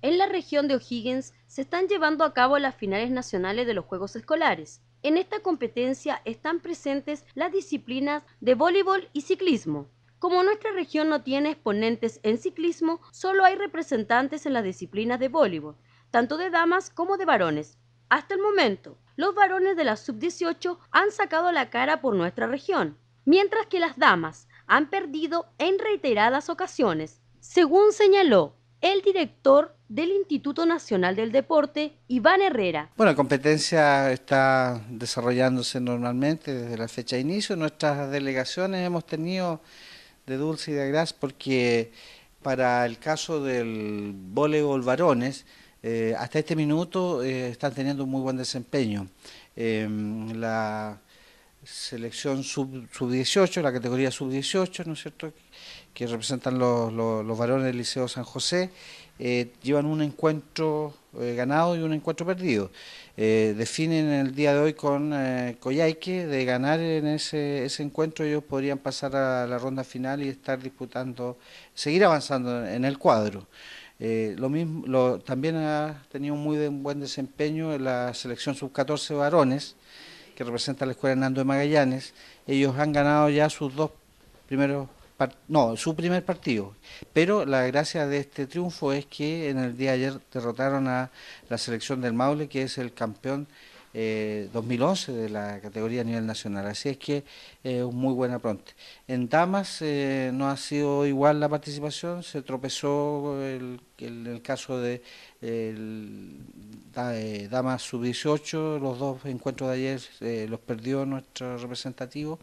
En la región de O'Higgins se están llevando a cabo las finales nacionales de los Juegos Escolares. En esta competencia están presentes las disciplinas de voleibol y ciclismo. Como nuestra región no tiene exponentes en ciclismo, solo hay representantes en las disciplinas de voleibol, tanto de damas como de varones. Hasta el momento, los varones de la sub-18 han sacado la cara por nuestra región, mientras que las damas han perdido en reiteradas ocasiones. Según señaló el director del Instituto Nacional del Deporte, Iván Herrera. Bueno, la competencia está desarrollándose normalmente desde la fecha de inicio. Nuestras delegaciones hemos tenido de Dulce y de Gras porque para el caso del voleibol varones, eh, hasta este minuto eh, están teniendo un muy buen desempeño. Em, la selección sub-18, la categoría sub-18, ¿no es cierto?, que representan los, los, varones del Liceo San José, eh, llevan un encuentro eh, ganado y un encuentro perdido. Eh, definen el día de hoy con Coyhaique, de ganar en ese, ese encuentro ellos podrían pasar a la ronda final y estar disputando, seguir avanzando en el cuadro. lo mismo, también ha tenido un muy buen desempeño en la selección sub-14 varones, que representa la Escuela Hernando de Magallanes. Ellos han ganado ya sus dos primeros no, su primer partido. Pero la gracia de este triunfo es que en el día de ayer derrotaron a la selección del Maule, que es el campeón 2011 eh, de la categoría a nivel nacional. Así es que es eh, un muy buen apronte. En Damas eh, no ha sido igual la participación, se tropezó el el caso de eh, Damas Sub-18, los dos encuentros de ayer eh, los perdió nuestro representativo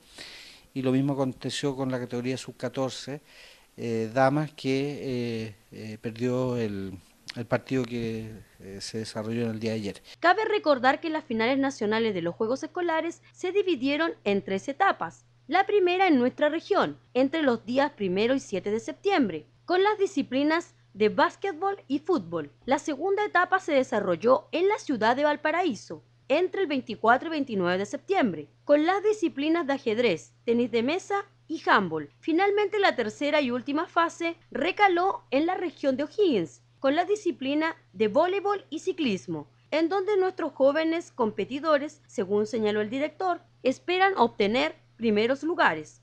y lo mismo aconteció con la categoría Sub-14, eh, Damas que perdió el, partido que se desarrolló en el día de ayer. Cabe recordar que las finales nacionales de los Juegos Escolares se dividieron en tres etapas. La primera en nuestra región, entre los días primero y 7 de septiembre, con las disciplinas de básquetbol y fútbol. La segunda etapa se desarrolló en la ciudad de Valparaíso entre el 24 y 29 de septiembre, con las disciplinas de ajedrez, tenis de mesa y handball. Finalmente la tercera y última fase recaló en la región de O'Higgins, con la disciplina de voleibol y ciclismo, en donde nuestros jóvenes competidores, según señaló el director, esperan obtener primeros lugares.